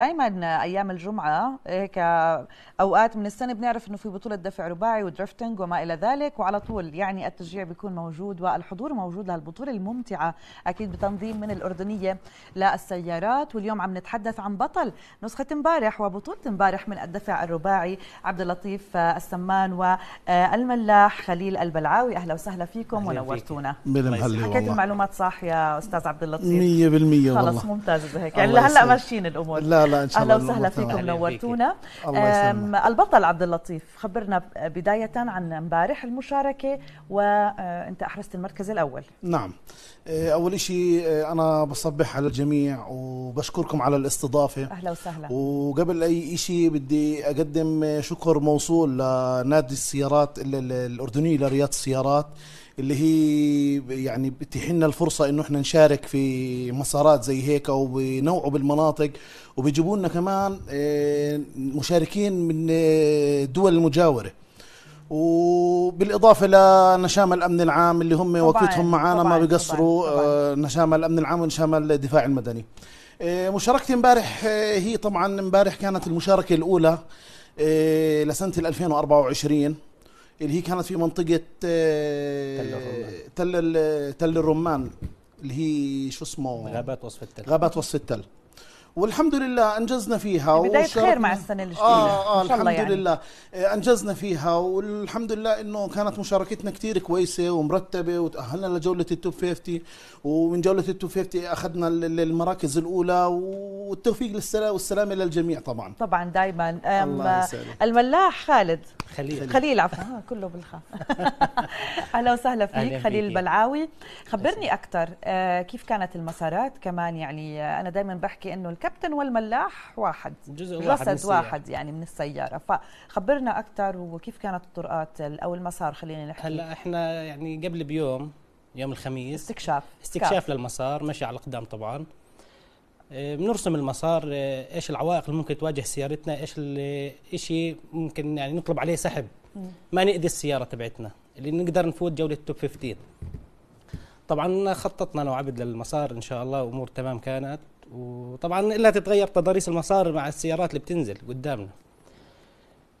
دائما ايام الجمعه هيك اوقات من السنه بنعرف انه في بطوله دفع رباعي ودرفتنج وما الى ذلك وعلى طول يعني التشجيع بيكون موجود والحضور موجود لهالبطوله الممتعه اكيد بتنظيم من الاردنيه للسيارات واليوم عم نتحدث عن بطل نسخه امبارح وبطوله امبارح من الدفع الرباعي عبد اللطيف السمان والملاح خليل البلعاوي اهلا وسهلا فيكم ونورتونا حكيت المعلومات صح يا استاذ عبد اللطيف 100% خلص ممتاز هيك يعني هلا ماشيين الامور لا هلا ان شاء الله اهلا وسهلا فيكم نورتونا البطل عبد اللطيف خبرنا بدايه عن امبارح المشاركه وانت آه، احرزت المركز الاول نعم إيه، اول شيء إيه، انا بصبح على الجميع وبشكركم على الاستضافه اهلا وسهلا وقبل اي شيء بدي اقدم شكر موصول لنادي السيارات الاردني لرياض السيارات اللي هي يعني بتتيح لنا الفرصه انه احنا نشارك في مسارات زي هيك وبنوعوا بالمناطق وبيجيبونا لنا كمان آه، مشاركين من الدول آه، المجاوره وبالاضافه لنشام الامن العام اللي هم وقتهم معانا ما بيقصروا آه، نشام الامن العام ونشام الدفاع المدني مشاركتي امبارح هي طبعا امبارح كانت المشاركه الاولى لسنه 2024 اللي هي كانت في منطقه آه، تل الرمان تل الرمان اللي هي شو اسمه غابات وصف التل غابات وصف التل والحمد لله انجزنا فيها يعني بدايه خير مع السنه الجديده آه آه إن شاء آه، الحمد يعني. لله آه، انجزنا فيها والحمد لله انه كانت مشاركتنا كثير كويسه ومرتبه وتاهلنا لجوله التوب 50 ومن جوله التوب 50 اخذنا المراكز الاولى والتوفيق للسلام والسلامه للجميع طبعا طبعا دائما الملاح خالد خليل خليل عفوا آه كله بالخا اهلا وسهلا فيك خليل البلعاوي خبرني اكثر آه، كيف كانت المسارات كمان يعني انا دائما بحكي انه الكابتن والملاح واحد جزء واحد جسد من واحد يعني من السياره فخبرنا اكثر وكيف كانت الطرقات او المسار خلينا نحكي هلا احنا يعني قبل بيوم يوم الخميس استكشاف استكشاف كاف. للمسار مشي على الاقدام طبعا آه، بنرسم المسار آه، ايش العوائق اللي ممكن تواجه سيارتنا ايش الشيء ممكن يعني نطلب عليه سحب ما نأذي السياره تبعتنا اللي نقدر نفوت جوله التوب 15 طبعا خططنا انا وعبد للمسار ان شاء الله امور تمام كانت وطبعا الا تتغير تضاريس المسار مع السيارات اللي بتنزل قدامنا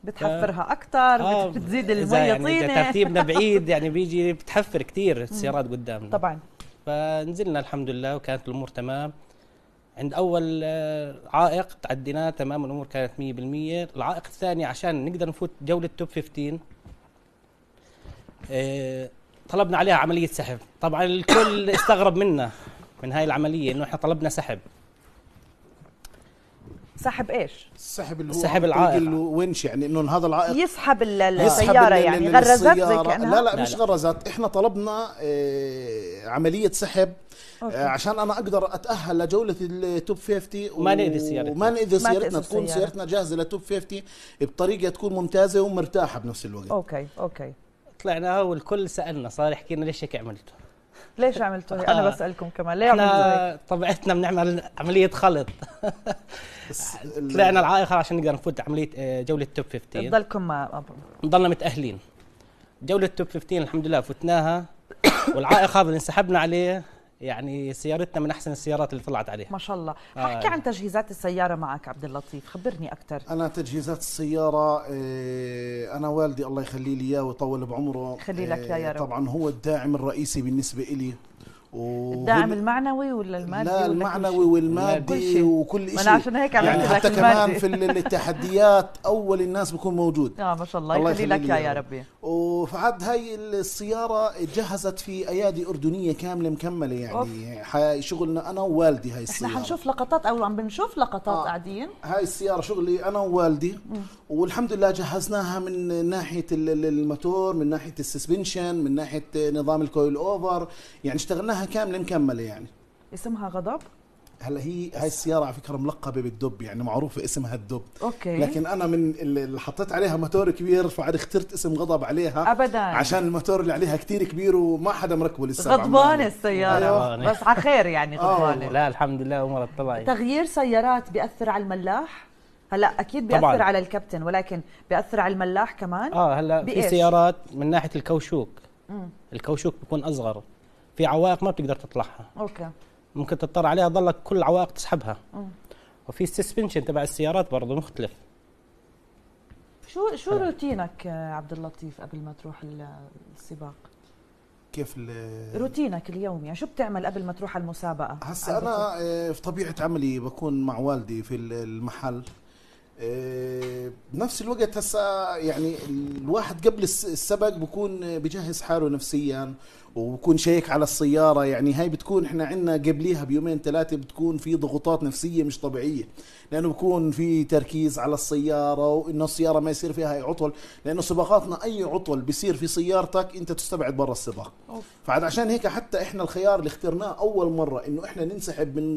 بتحفرها اكثر آه بتزيد الميه يعني طينه ترتيبنا بعيد يعني بيجي بتحفر كثير السيارات قدامنا طبعا فنزلنا الحمد لله وكانت الامور تمام عند اول آه، عائق تعديناه تمام الامور كانت 100% العائق الثاني عشان نقدر نفوت جوله توب 15 آه، طلبنا عليها عمليه سحب طبعا الكل استغرب منا من هاي العمليه انه احنا طلبنا سحب سحب ايش؟ سحب اللي هو سحب العائق الونش يعني انه هذا العائق يسحب السياره يعني غرزت زي كانها لا لا مش غرزت احنا طلبنا آه، عمليه سحب أوكي. آه، عشان انا اقدر اتاهل لجوله التوب 50 وما ناذي سيارتنا وما ناذي سيارتنا تكون سيارتنا جاهزه للتوب 50 بطريقه تكون ممتازه ومرتاحه بنفس الوقت اوكي اوكي طلعنا والكل سالنا صار يحكي لنا ليش هيك عملتوا ليش عملتوا هيك؟ انا آه. بسالكم كمان ليه هيك؟ طبيعتنا بنعمل عمليه خلط طلعنا العائق عشان نقدر نفوت عمليه آه، جوله توب 15 بتضلكم مع نضلنا متاهلين جوله توب 15 الحمد لله فتناها والعائق هذا اللي انسحبنا عليه يعني سيارتنا من احسن السيارات اللي طلعت عليها ما شاء الله احكي آه. عن تجهيزات السياره معك عبد اللطيف خبرني اكثر انا تجهيزات السياره آه، انا والدي الله يخلي لي اياه ويطول بعمره خلي لك يا آه، رب طبعا هو الداعم الرئيسي بالنسبه لي الدعم المعنوي ولا المادي لا المعنوي والمادي وكل شيء انا عشان هيك يعني حتى كمان في التحديات اول الناس بكون موجود اه ما شاء الله, الله يخلي لك يا, يا ربي وفعد هاي السياره جهزت في ايادي اردنيه كامله مكمله يعني أوف. شغلنا انا ووالدي هاي السياره احنا حنشوف لقطات او عم بنشوف لقطات آه. قاعدين هاي السياره شغلي انا ووالدي والحمد لله جهزناها من ناحيه الموتور من ناحيه السسبنشن من ناحيه نظام الكويل اوفر يعني اشتغلناها كامله مكمله يعني اسمها غضب هلا هي هاي السيارة على فكرة ملقبة بالدب يعني معروفة اسمها الدب اوكي لكن أنا من اللي حطيت عليها موتور كبير فعاد اخترت اسم غضب عليها أبدا عشان الموتور اللي عليها كتير كبير وما حدا مركبه لسه غضبانة السيارة أيوة. بس على خير يعني آه، غضبانة لا الحمد لله عمرها طلعت تغيير سيارات بيأثر على الملاح؟ هلا اكيد بياثر طبعاً. على الكابتن ولكن بياثر على الملاح كمان اه هلا في سيارات من ناحيه الكوشوك مم. الكوشوك بيكون اصغر في عوائق ما بتقدر تطلعها اوكي ممكن تضطر عليها ضلك كل العوائق تسحبها وفي السسبنشن تبع السيارات برضه مختلف شو شو هلأ. روتينك عبد اللطيف قبل ما تروح السباق كيف روتينك اليومي يعني شو بتعمل قبل ما تروح على المسابقه هسا انا آه، في طبيعه عملي بكون مع والدي في المحل آه، بنفس الوقت هسا يعني الواحد قبل السبق بكون بجهز حاله نفسيا وبكون شيك على السياره يعني هاي بتكون احنا عندنا قبليها بيومين ثلاثه بتكون في ضغوطات نفسيه مش طبيعيه لانه بكون في تركيز على السياره وانه السياره ما يصير فيها اي عطل لانه سباقاتنا اي عطل بيصير في سيارتك انت تستبعد برا السباق فعاد عشان هيك حتى احنا الخيار اللي اخترناه اول مره انه احنا ننسحب من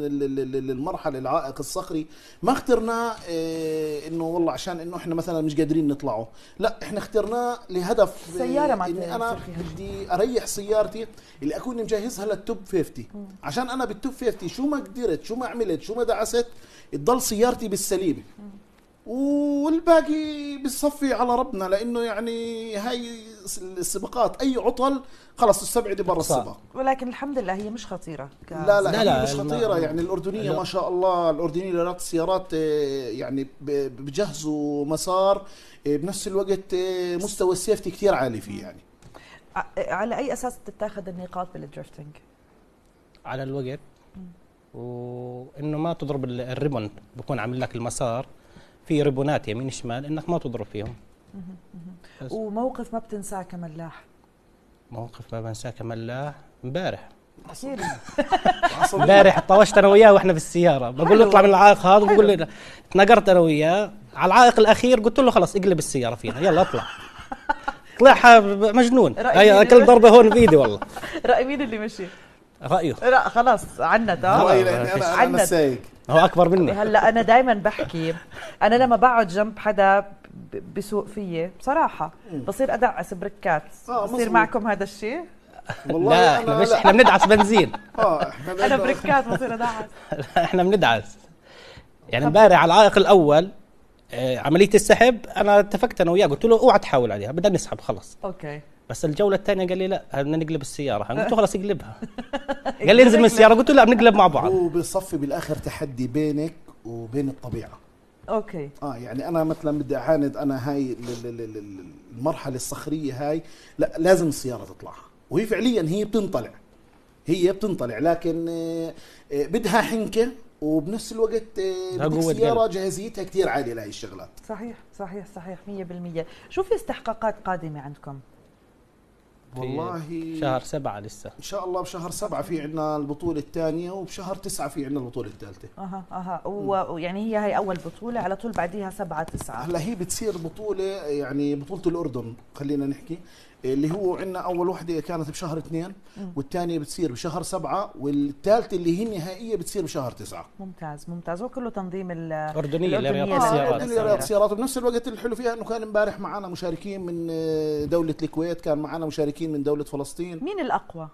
المرحله العائق الصخري ما اخترناه اه انه والله عشان انه احنا مثلا مش قادرين نطلعه لا احنا اخترناه لهدف آه، سيارة ما إن انا بدي اريح سيارتي خيارتي اللي اكون مجهزها للتوب 50 عشان انا بالتوب 50 شو ما قدرت شو ما عملت شو ما دعست تضل سيارتي بالسليمه والباقي بالصفي على ربنا لانه يعني هاي السباقات اي عطل خلص استبعدي برا السباق ولكن الحمد لله هي مش خطيره لا لا, لا, لا مش خطيره لا يعني الاردنيه لا ما شاء الله الاردنيه لرات سيارات آه، يعني بجهزوا مسار آه، بنفس الوقت آه، مستوى السيفتي كثير عالي فيه يعني على اي اساس تتاخذ النقاط بالدرفتنج؟ على الوقت وانه ما تضرب الريبون بكون عامل لك المسار في ريبونات يمين شمال انك ما تضرب فيهم وموقف ما بتنساه كملاح موقف ما بنساه كملاح امبارح امبارح طوشت انا وياه واحنا في السياره بقول له اطلع من العائق هذا بقول له تنقرت انا وياه على العائق الاخير قلت له خلاص اقلب السياره فينا يلا اطلع طلعها مجنون هي اكل ضربه هون بايدي والله راي مين اللي مشي؟ رايه لا خلاص عنت اه عنت هو اكبر مني هلا انا دائما بحكي انا لما بقعد جنب حدا بسوق فيي بصراحه بصير ادعس بركات آه، بصير معكم هذا الشيء والله لا احنا مش احنا بندعس بنزين اه انا بركات بصير ادعس احنا بندعس يعني امبارح على العائق الاول آه، عمليه السحب انا اتفقت انا وياه قلت له اوعى تحاول عليها بدنا نسحب خلص اوكي بس الجوله الثانيه قال لي لا بدنا نقلب السياره قلت له خلاص اقلبها قال لي انزل من السياره قلت له لا بنقلب مع بعض هو بالاخر تحدي بينك وبين الطبيعه اوكي اه يعني انا مثلا بدي اعاند انا هاي المرحله الصخريه هاي لا لازم السياره تطلع وهي فعليا هي بتنطلع هي بتنطلع لكن آه، آه، بدها حنكه وبنفس الوقت السياره آه، جاهزيتها كثير عاليه لهي الشغلات صحيح صحيح صحيح 100% شو في استحقاقات قادمه عندكم والله شهر سبعة لسه إن شاء الله بشهر سبعة في عندنا البطولة الثانية وبشهر تسعة في عندنا البطولة الثالثة أها أها ويعني هي هي أول بطولة على طول بعديها سبعة تسعة هلا هي بتصير بطولة يعني بطولة الأردن خلينا نحكي اللي هو عندنا اول وحده كانت بشهر اثنين والثانيه بتصير بشهر سبعة والثالثه اللي هي النهائيه بتصير بشهر تسعة ممتاز ممتاز وكله تنظيم الاردنيه لرياض السيارات لرياض السيارات وبنفس الوقت الحلو فيها انه كان امبارح معنا مشاركين من آه، دوله الكويت كان معنا مشاركين من دوله فلسطين مين الاقوى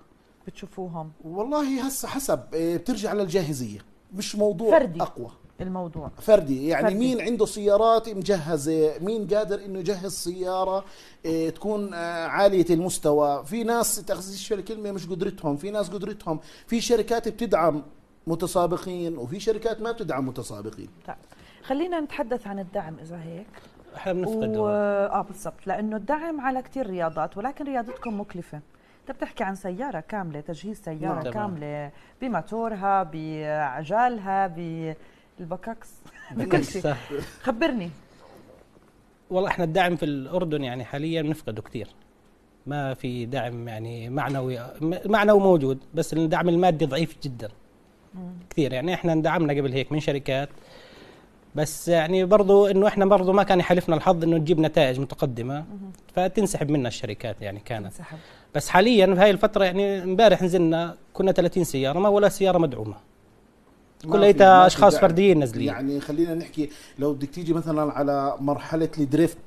بتشوفوهم والله هسه حسب آه، بترجع للجاهزيه مش موضوع فردي. اقوى الموضوع فردي يعني فردي. مين عنده سيارات مجهزة مين قادر انه يجهز سيارة آه، تكون آه، عالية المستوى في ناس تخصيص الكلمة مش قدرتهم في ناس قدرتهم في شركات بتدعم متسابقين وفي شركات ما بتدعم متسابقين طيب. خلينا نتحدث عن الدعم اذا هيك احنا بنفقد و... اه بالضبط لانه الدعم على كثير رياضات ولكن رياضتكم مكلفه انت بتحكي عن سياره كامله تجهيز سياره نعم. كامله بماتورها بعجالها ب البكاكس بكل شيء خبرني والله احنا الدعم في الاردن يعني حاليا بنفقده كثير ما في دعم يعني معنوي معنوي موجود بس الدعم المادي ضعيف جدا كثير يعني احنا اندعمنا قبل هيك من شركات بس يعني برضو انه احنا برضو ما كان يحالفنا الحظ انه نجيب نتائج متقدمه فتنسحب منا الشركات يعني كانت بس حاليا في هاي الفتره يعني امبارح نزلنا كنا 30 سياره ما ولا سياره مدعومه كليتها اشخاص يعني فرديين نازلين يعني خلينا نحكي لو بدك تيجي مثلا على مرحله الدريفت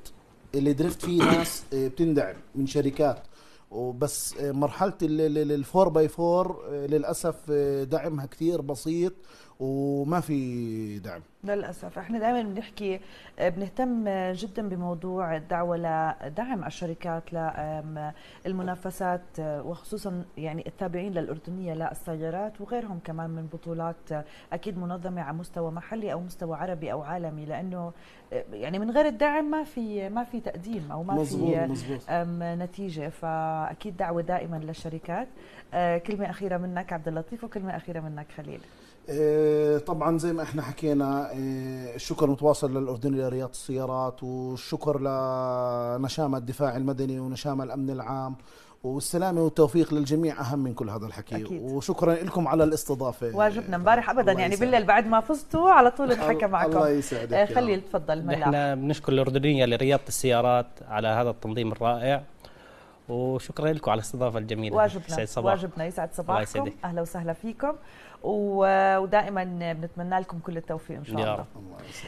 اللي درفت فيه ناس آه، بتندعم من شركات وبس آه، مرحله الفور باي فور آه، للاسف دعمها كثير بسيط وما في دعم للاسف احنا دائما بنحكي بنهتم جدا بموضوع الدعوه لدعم الشركات للمنافسات وخصوصا يعني التابعين للاردنيه للسيارات وغيرهم كمان من بطولات اكيد منظمه على مستوى محلي او مستوى عربي او عالمي لانه يعني من غير الدعم ما في ما في تقديم او ما مزبوط في مزبوط. نتيجه فاكيد دعوه دائما للشركات كلمه اخيره منك عبد اللطيف وكلمه اخيره منك خليل آه، طبعا زي ما احنا حكينا الشكر آه، متواصل للاردن لرياض السيارات والشكر لنشام الدفاع المدني ونشام الامن العام والسلامه والتوفيق للجميع اهم من كل هذا الحكي أكيد. وشكرا لكم على الاستضافه واجبنا امبارح ابدا يعني بالليل بعد ما فزتوا على طول نحكى معكم الله يسعدك آه، خلي تفضل ملا احنا بنشكر الاردنيه لرياضه السيارات على هذا التنظيم الرائع وشكرا لكم على الاستضافه الجميله واجبنا واجبنا يسعد صباحكم اهلا وسهلا فيكم ودائما بنتمنى لكم كل التوفيق ان شاء الله